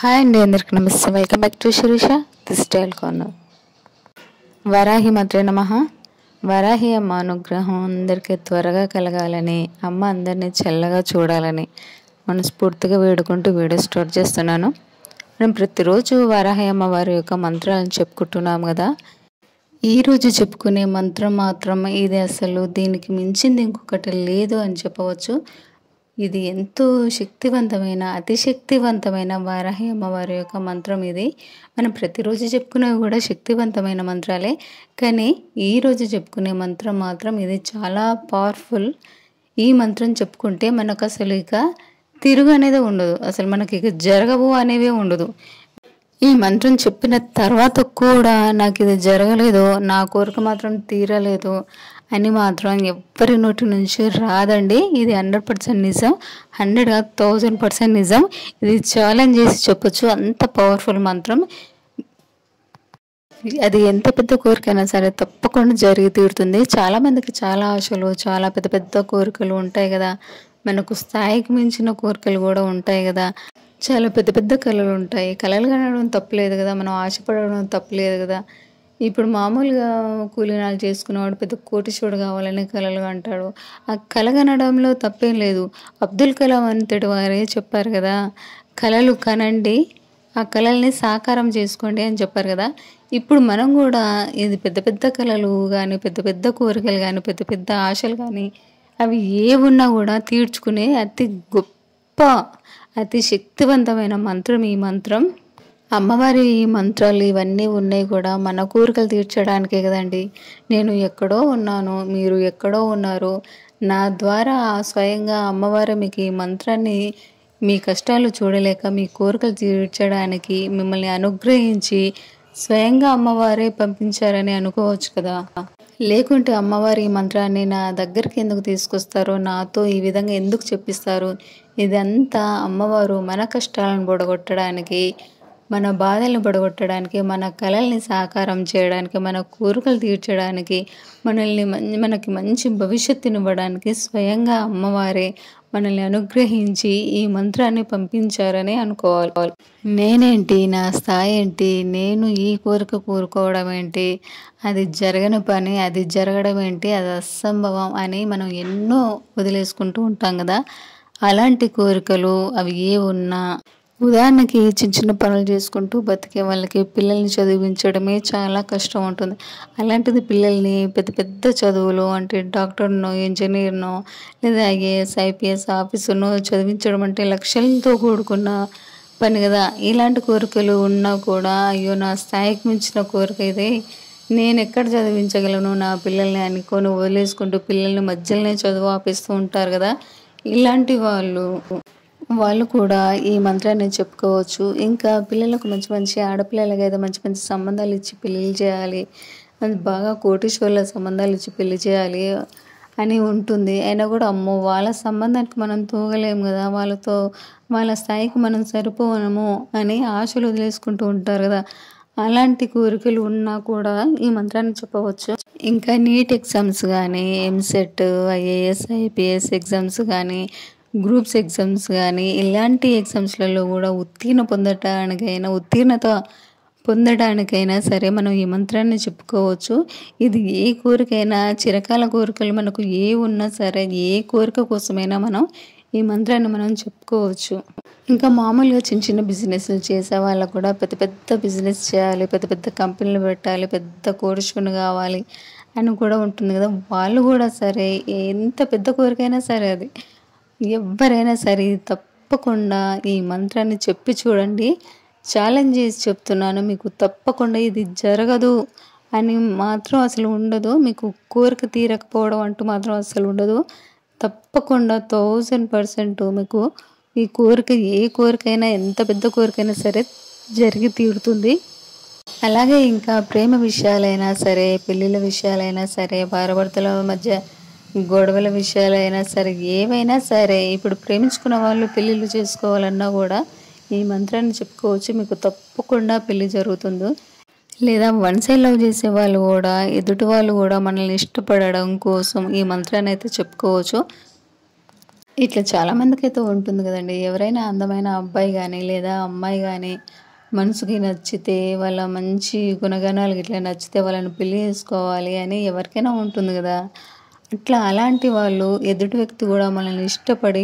hi అండి అందరికి నమస్తే వెల్కమ్ బ్యాక్ టు శిరీష దిస్ టైల్ కార్నర్ వరాహి మాత్రే నమ వరాహి అమ్మ అనుగ్రహం అందరికీ త్వరగా కలగాలని అమ్మ అందరినీ చల్లగా చూడాలని మనస్ఫూర్తిగా వేడుకుంటూ వీడియో స్టార్ట్ చేస్తున్నాను మనం ప్రతిరోజు వరాహి అమ్మ వారి యొక్క మంత్రాలను చెప్పుకుంటున్నాం కదా ఈరోజు చెప్పుకునే మంత్రం మాత్రం ఇది అసలు దీనికి మించింది ఇంకొకటి లేదు అని చెప్పవచ్చు ఇది ఎంతో శక్తివంతమైన అతి శక్తివంతమైన వారాహి అమ్మవారి యొక్క మంత్రం ఇది మనం ప్రతిరోజు చెప్పుకునేవి కూడా శక్తివంతమైన మంత్రాలే కానీ ఈరోజు చెప్పుకునే మంత్రం మాత్రం ఇది చాలా పవర్ఫుల్ ఈ మంత్రం చెప్పుకుంటే మనకు అసలు ఇక తిరుగు అనేది ఉండదు అసలు మనకి ఇక జరగవు అనేవే ఉండదు ఈ మంత్రం చెప్పిన తర్వాత కూడా నాకు ఇది జరగలేదు నా కోరిక మాత్రం తీరలేదు అని మాత్రం ఎవ్వరి నోటి నుంచి రాదండి ఇది హండ్రెడ్ పర్సెంట్ నిజం హండ్రెడ్ థౌజండ్ పర్సెంట్ నిజం ఇది ఛాలెంజ్ చేసి చెప్పొచ్చు అంత పవర్ఫుల్ మంత్రం అది ఎంత పెద్ద కోరికైనా సరే తప్పకుండా జరిగి తీరుతుంది చాలామందికి చాలా ఆశలు చాలా పెద్ద పెద్ద కోరికలు ఉంటాయి కదా మనకు స్థాయికి మించిన కోరికలు కూడా ఉంటాయి కదా చాలా పెద్ద పెద్ద కళలు ఉంటాయి కళలు కనడం తప్పలేదు కదా మనం ఆశపడడం తప్పలేదు కదా ఇప్పుడు మామూలుగా కూలినాలు చేసుకునేవాడు పెద్ద కోటీశ్వరుడు కావాలని కలలు అంటాడు ఆ కలగనడంలో తప్పేం లేదు అబ్దుల్ కలాం అంతటి వారే చెప్పారు కదా కలలు కనండి ఆ కళల్ని సాకారం చేసుకోండి అని చెప్పారు కదా ఇప్పుడు మనం కూడా ఇది పెద్ద పెద్ద కళలు కానీ పెద్ద పెద్ద కోరికలు కానీ పెద్ద పెద్ద ఆశలు కానీ అవి ఏ ఉన్నా కూడా తీర్చుకునే అతి గొప్ప అతి శక్తివంతమైన మంత్రం ఈ మంత్రం అమ్మవారి మంత్రాలు ఇవన్నీ ఉన్నాయి కూడా మన కోరికలు తీర్చడానికే కదండి నేను ఎక్కడో ఉన్నాను మీరు ఎక్కడో ఉన్నారు నా ద్వారా స్వయంగా అమ్మవారు మీకు ఈ మంత్రాన్ని మీ కష్టాలు చూడలేక మీ కోరికలు తీర్చడానికి మిమ్మల్ని అనుగ్రహించి స్వయంగా అమ్మవారే పంపించారని అనుకోవచ్చు కదా లేకుంటే అమ్మవారి ఈ మంత్రాన్ని నా దగ్గరికి ఎందుకు తీసుకొస్తారో నాతో ఈ విధంగా ఎందుకు చెప్పిస్తారు ఇదంతా అమ్మవారు మన కష్టాలను పొడగొట్టడానికి మన బాధలను పడగొట్టడానికి మన కళల్ని సాకారం చేయడానికి మన కోరికలు తీర్చడానికి మనల్ని మనకి మంచి ఇవ్వడానికి స్వయంగా అమ్మవారే మనల్ని అనుగ్రహించి ఈ మంత్రాన్ని పంపించారని అనుకోవాలి నేనేంటి నా స్థాయి ఏంటి నేను ఈ కోరిక కోరుకోవడం ఏంటి అది జరగని పని అది జరగడం ఏంటి అది అసంభవం అని మనం ఎన్నో వదిలేసుకుంటూ ఉంటాం కదా అలాంటి కోరికలు అవి ఏ ఉన్నా ఉదాహరణకి చిన్న చిన్న పనులు చేసుకుంటూ బతికే వాళ్ళకి పిల్లల్ని చదివించడమే చాలా కష్టం ఉంటుంది అలాంటిది పిల్లల్ని పెద్ద పెద్ద చదువులు అంటే డాక్టర్నో ఇంజనీర్నో లేదా ఐఏఎస్ ఐపీఎస్ ఆఫీసర్నో చదివించడం అంటే లక్షలతో కూడుకున్న పని కదా ఇలాంటి కోరికలు ఉన్నా కూడా అయ్యో నా స్థాయికి మించిన కోరిక ఇదే నేను ఎక్కడ చదివించగలను నా పిల్లల్ని అనుకొని వదిలేసుకుంటూ పిల్లల్ని మధ్యలోనే చదువు ఆపిస్తూ ఉంటారు కదా ఇలాంటి వాళ్ళు వాళ్ళు కూడా ఈ మంత్రాన్ని చెప్పుకోవచ్చు ఇంకా పిల్లలకు మంచి మంచి ఆడపిల్లలకి అయితే మంచి మంచి సంబంధాలు ఇచ్చి పెళ్ళిళ్ళు చేయాలి బాగా కోటీశ్వర్ల సంబంధాలు ఇచ్చి పెళ్లి చేయాలి అని ఉంటుంది అయినా కూడా అమ్మో వాళ్ళ సంబంధానికి మనం తూగలేము కదా వాళ్ళతో వాళ్ళ స్థాయికి మనం సరిపోవనము అని ఆశలు వదిలేసుకుంటూ ఉంటారు కదా అలాంటి కోరికలు ఉన్నా కూడా ఈ మంత్రాన్ని చెప్పవచ్చు ఇంకా నీట్ ఎగ్జామ్స్ కానీ ఎంసెట్ ఐఏఎస్ ఐపీఎస్ ఎగ్జామ్స్ కానీ గ్రూప్స్ ఎగ్జామ్స్ కానీ ఇలాంటి ఎగ్జామ్స్లలో కూడా ఉత్తీర్ణ పొందటానికైనా ఉత్తీర్ణత పొందడానికైనా సరే మనం ఈ మంత్రాన్ని చెప్పుకోవచ్చు ఇది ఏ కోరికైనా చిరకాల కోరికలు మనకు ఏ ఉన్నా సరే ఏ కోరిక కోసమైనా మనం ఈ మంత్రాన్ని మనం చెప్పుకోవచ్చు ఇంకా మామూలుగా చిన్న చిన్న బిజినెస్లు చేసే వాళ్ళకు కూడా పెద్ద పెద్ద బిజినెస్ చేయాలి పెద్ద పెద్ద కంపెనీలు పెట్టాలి పెద్ద కోరుచుకుని కావాలి అని కూడా ఉంటుంది కదా వాళ్ళు కూడా సరే ఎంత పెద్ద కోరికైనా సరే అది ఎవరైనా సరే తప్పకుండా ఈ మంత్రాన్ని చెప్పి చూడండి ఛాలెంజ్ చేసి చెప్తున్నాను మీకు తప్పకుండా ఇది జరగదు అని మాత్రం అసలు ఉండదు మీకు కోరిక తీరకపోవడం అంటూ మాత్రం అసలు ఉండదు తప్పకుండా థౌజండ్ పర్సెంట్ మీకు ఈ కోరిక ఏ కోరికైనా ఎంత పెద్ద కోరికైనా సరే జరిగి తీరుతుంది అలాగే ఇంకా ప్రేమ విషయాలైనా సరే పెళ్ళిళ్ళ విషయాలైనా సరే భారభర్తల మధ్య గొడవల విషయాలైనా సరే ఏవైనా సరే ఇప్పుడు ప్రేమించుకున్న వాళ్ళు పెళ్ళిళ్ళు చేసుకోవాలన్నా కూడా ఈ మంత్రాన్ని చెప్పుకోవచ్చు మీకు తప్పకుండా పెళ్ళి జరుగుతుందో లేదా వన్ సైడ్ లవ్ చేసే వాళ్ళు కూడా ఎదుటి వాళ్ళు కూడా మనల్ని ఇష్టపడడం కోసం ఈ మంత్రాన్ని అయితే చెప్పుకోవచ్చు ఇట్లా చాలామందికి అయితే ఉంటుంది కదండి ఎవరైనా అందమైన అబ్బాయి కానీ లేదా అమ్మాయి కానీ మనసుకి నచ్చితే వాళ్ళ మంచి గుణగణాలు ఇట్లా నచ్చితే వాళ్ళని పెళ్ళి చేసుకోవాలి అని ఎవరికైనా ఉంటుంది కదా ఇట్లా అలాంటి వాళ్ళు ఎదుటి వ్యక్తి కూడా మనల్ని ఇష్టపడి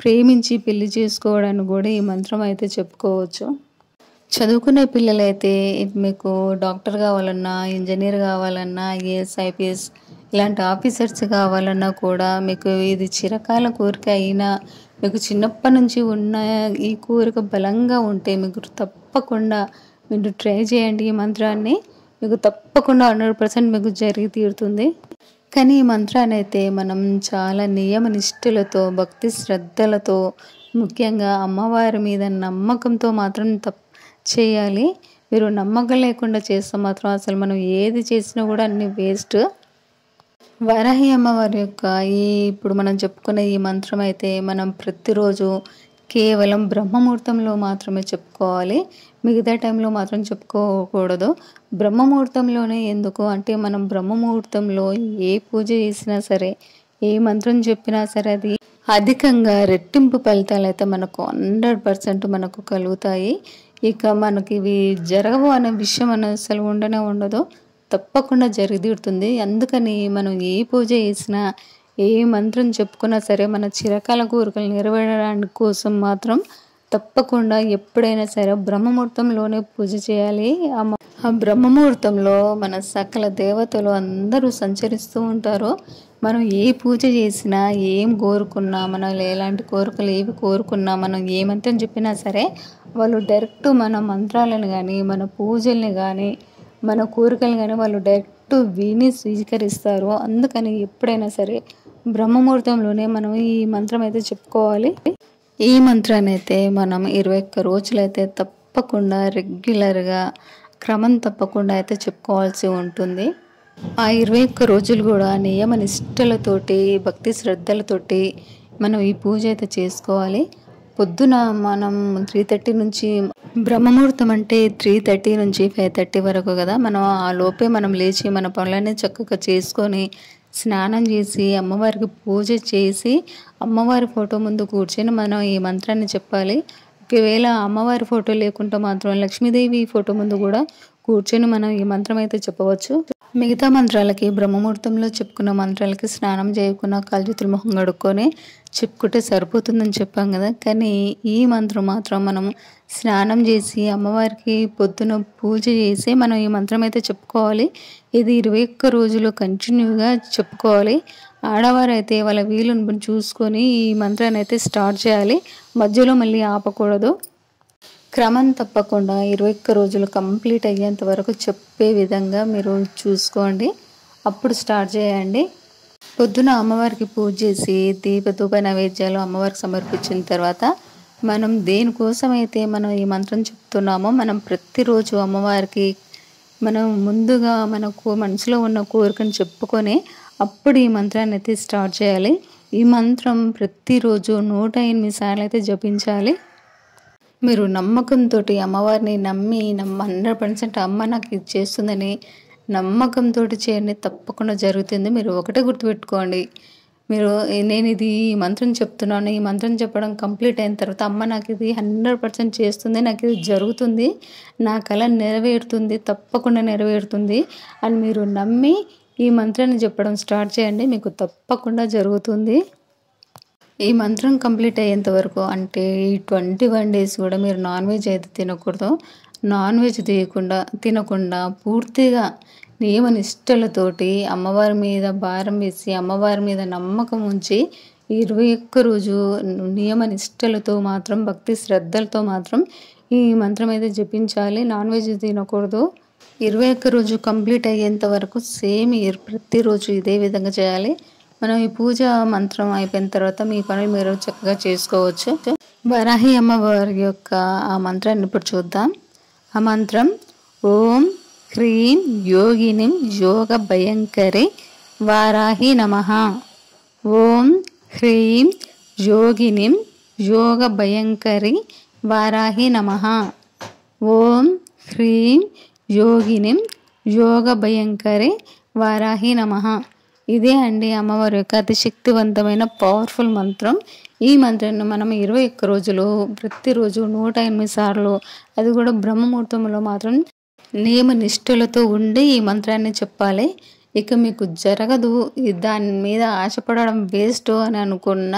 ప్రేమించి పెళ్లి చేసుకోవడానికి కూడా ఈ మంత్రం అయితే చెప్పుకోవచ్చు చదువుకునే పిల్లలైతే మీకు డాక్టర్ కావాలన్నా ఇంజనీర్ కావాలన్నా ఐఏఎస్ ఐపీఎస్ ఇలాంటి ఆఫీసర్స్ కావాలన్నా కూడా మీకు ఇది చిరకాల కోరిక అయినా మీకు చిన్నప్పటి నుంచి ఉన్న ఈ కోరిక బలంగా ఉంటే మీకు తప్పకుండా మీరు ట్రై చేయండి ఈ మంత్రాన్ని మీకు తప్పకుండా హండ్రెడ్ పర్సెంట్ మీకు జరిగి తీరుతుంది కానీ ఈ మంత్రాన్ని అయితే మనం చాలా నియమ నిష్ఠులతో భక్తి శ్రద్ధలతో ముఖ్యంగా అమ్మవారి మీద నమ్మకంతో మాత్రం తప్ చేయాలి మీరు నమ్మకం లేకుండా చేస్తే మాత్రం అసలు మనం ఏది చేసినా కూడా అన్ని వేస్ట్ వరాహి అమ్మవారి యొక్క ఈ ఇప్పుడు మనం చెప్పుకునే ఈ మంత్రం అయితే మనం ప్రతిరోజు కేవలం బ్రహ్మముహూర్తంలో మాత్రమే చెప్పుకోవాలి మిగతా టైంలో మాత్రం చెప్పుకోకూడదు బ్రహ్మముహూర్తంలోనే ఎందుకు అంటే మనం బ్రహ్మముహూర్తంలో ఏ పూజ చేసినా సరే ఏ మంత్రం చెప్పినా సరే అది అధికంగా రెట్టింపు ఫలితాలు అయితే మనకు హండ్రెడ్ పర్సెంట్ మనకు కలుగుతాయి ఇక మనకి ఇవి జరగవు అనే విషయం అని అసలు ఉండనే ఉండదు తప్పకుండా తీరుతుంది అందుకని మనం ఏ పూజ చేసినా ఏ మంత్రం చెప్పుకున్నా సరే మన చిరకాల కోరికలు నెరవేరడానికి కోసం మాత్రం తప్పకుండా ఎప్పుడైనా సరే బ్రహ్మముహూర్తంలోనే పూజ చేయాలి ఆ బ్రహ్మముహూర్తంలో మన సకల దేవతలు అందరూ సంచరిస్తూ ఉంటారు మనం ఏ పూజ చేసినా ఏం కోరుకున్నా మనం ఎలాంటి కోరికలు ఏవి కోరుకున్నా మనం ఏ మంత్రం చెప్పినా సరే వాళ్ళు డైరెక్ట్ మన మంత్రాలను కానీ మన పూజల్ని కానీ మన కోరికలు కానీ వాళ్ళు డైరెక్ట్ విని స్వీకరిస్తారు అందుకని ఎప్పుడైనా సరే బ్రహ్మముహూర్తంలోనే మనం ఈ మంత్రం అయితే చెప్పుకోవాలి ఈ మంత్రాన్ని అయితే మనం ఇరవై ఒక్క రోజులైతే తప్పకుండా రెగ్యులర్గా క్రమం తప్పకుండా అయితే చెప్పుకోవాల్సి ఉంటుంది ఆ ఇరవై ఒక్క రోజులు కూడా నియమ నిష్టలతోటి భక్తి శ్రద్ధలతోటి మనం ఈ పూజ అయితే చేసుకోవాలి పొద్దున మనం త్రీ థర్టీ నుంచి బ్రహ్మముహూర్తం అంటే త్రీ థర్టీ నుంచి ఫైవ్ థర్టీ వరకు కదా మనం ఆ లోపే మనం లేచి మన పనులన్నీ చక్కగా చేసుకొని స్నానం చేసి అమ్మవారికి పూజ చేసి అమ్మవారి ఫోటో ముందు కూర్చొని మనం ఈ మంత్రాన్ని చెప్పాలి ఒకవేళ అమ్మవారి ఫోటో లేకుండా మాత్రం లక్ష్మీదేవి ఫోటో ముందు కూడా కూర్చొని మనం ఈ మంత్రం అయితే చెప్పవచ్చు మిగతా మంత్రాలకి బ్రహ్మముహూర్తంలో చెప్పుకున్న మంత్రాలకి స్నానం చేయకుండా కాలుజుతుల ముఖం కడుక్కొని చెప్పుకుంటే సరిపోతుందని చెప్పాం కదా కానీ ఈ మంత్రం మాత్రం మనం స్నానం చేసి అమ్మవారికి పొద్దున పూజ చేసి మనం ఈ మంత్రం అయితే చెప్పుకోవాలి ఇది ఇరవై ఒక్క రోజులు కంటిన్యూగా చెప్పుకోవాలి ఆడవారు అయితే వాళ్ళ వీలును చూసుకొని ఈ మంత్రాన్ని అయితే స్టార్ట్ చేయాలి మధ్యలో మళ్ళీ ఆపకూడదు క్రమం తప్పకుండా ఇరవై ఒక్క రోజులు కంప్లీట్ అయ్యేంత వరకు చెప్పే విధంగా మీరు చూసుకోండి అప్పుడు స్టార్ట్ చేయండి పొద్దున అమ్మవారికి పూజ చేసి దీపధూప నైవేద్యాలు అమ్మవారికి సమర్పించిన తర్వాత మనం దేనికోసమైతే మనం ఈ మంత్రం చెప్తున్నామో మనం ప్రతిరోజు అమ్మవారికి మనం ముందుగా మనకు మనసులో ఉన్న కోరికను చెప్పుకొని అప్పుడు ఈ మంత్రాన్ని అయితే స్టార్ట్ చేయాలి ఈ మంత్రం ప్రతిరోజు నూట ఎనిమిది సార్లు అయితే జపించాలి మీరు నమ్మకంతో అమ్మవారిని నమ్మి నమ్మ హండ్రెడ్ పర్సెంట్ అమ్మ నాకు ఇది చేస్తుందని నమ్మకంతో చేయండి తప్పకుండా జరుగుతుంది మీరు ఒకటే గుర్తుపెట్టుకోండి మీరు నేను ఇది ఈ మంత్రం చెప్తున్నాను ఈ మంత్రం చెప్పడం కంప్లీట్ అయిన తర్వాత అమ్మ నాకు ఇది హండ్రెడ్ పర్సెంట్ చేస్తుంది నాకు ఇది జరుగుతుంది నా కళ నెరవేరుతుంది తప్పకుండా నెరవేరుతుంది అని మీరు నమ్మి ఈ మంత్రాన్ని చెప్పడం స్టార్ట్ చేయండి మీకు తప్పకుండా జరుగుతుంది ఈ మంత్రం కంప్లీట్ అయ్యేంత వరకు అంటే ఈ ట్వంటీ వన్ డేస్ కూడా మీరు నాన్ వెజ్ అయితే తినకూడదు నాన్ వెజ్ తీయకుండా తినకుండా పూర్తిగా నియమ నిష్టలతోటి అమ్మవారి మీద భారం వేసి అమ్మవారి మీద నమ్మకం ఉంచి ఇరవై ఒక్క రోజు నియమ నిష్టలతో మాత్రం భక్తి శ్రద్ధలతో మాత్రం ఈ మంత్రం అయితే జపించాలి నాన్ వెజ్ తినకూడదు ఇరవై ఒక్క రోజు కంప్లీట్ అయ్యేంత వరకు సేమ్ ప్రతిరోజు ఇదే విధంగా చేయాలి మనం ఈ పూజ మంత్రం అయిపోయిన తర్వాత మీ పనులు మీరు చక్కగా చేసుకోవచ్చు వరాహి అమ్మవారి యొక్క ఆ మంత్రాన్ని ఇప్పుడు చూద్దాం ఆ మంత్రం ఓం హ్రీం యోగినిం యోగ భయంకరి వారాహి నమ ఓం హ్రీం యోగినిం యోగ భయంకరి వారాహి నమ ఓం హ్రీం యోగిని యోగ భయంకరి వారాహి నమ ఇదే అండి అమ్మవారి యొక్క అతి శక్తివంతమైన పవర్ఫుల్ మంత్రం ఈ మంత్రాన్ని మనం ఇరవై ఒక్క రోజులు ప్రతిరోజు నూట ఎనిమిది సార్లు అది కూడా బ్రహ్మముహూర్తంలో మాత్రం నియమ నిష్ఠలతో ఉండి ఈ మంత్రాన్ని చెప్పాలి ఇక మీకు జరగదు దాని మీద ఆశపడడం వేస్ట్ అని అనుకున్న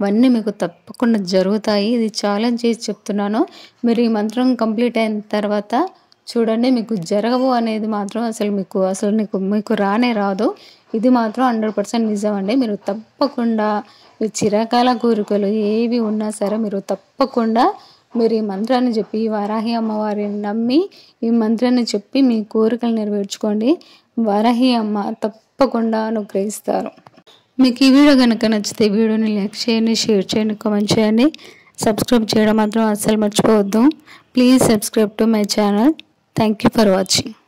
అవన్నీ మీకు తప్పకుండా జరుగుతాయి ఇది ఛాలెంజ్ చేసి చెప్తున్నాను మీరు ఈ మంత్రం కంప్లీట్ అయిన తర్వాత చూడండి మీకు జరగవు అనేది మాత్రం అసలు మీకు అసలు మీకు మీకు రానే రాదు ఇది మాత్రం హండ్రెడ్ పర్సెంట్ నిజం అండి మీరు తప్పకుండా మీ చిరకాల కోరికలు ఏవి ఉన్నా సరే మీరు తప్పకుండా మీరు ఈ మంత్రాన్ని చెప్పి ఈ వారాహి అమ్మవారిని నమ్మి ఈ మంత్రాన్ని చెప్పి మీ కోరికలు నెరవేర్చుకోండి వారాహి అమ్మ తప్పకుండా అనుగ్రహిస్తారు మీకు ఈ వీడియో కనుక నచ్చితే వీడియోని లైక్ చేయండి షేర్ చేయండి కామెంట్ చేయండి సబ్స్క్రైబ్ చేయడం మాత్రం అస్సలు మర్చిపోవద్దు please subscribe to my channel thank you for watching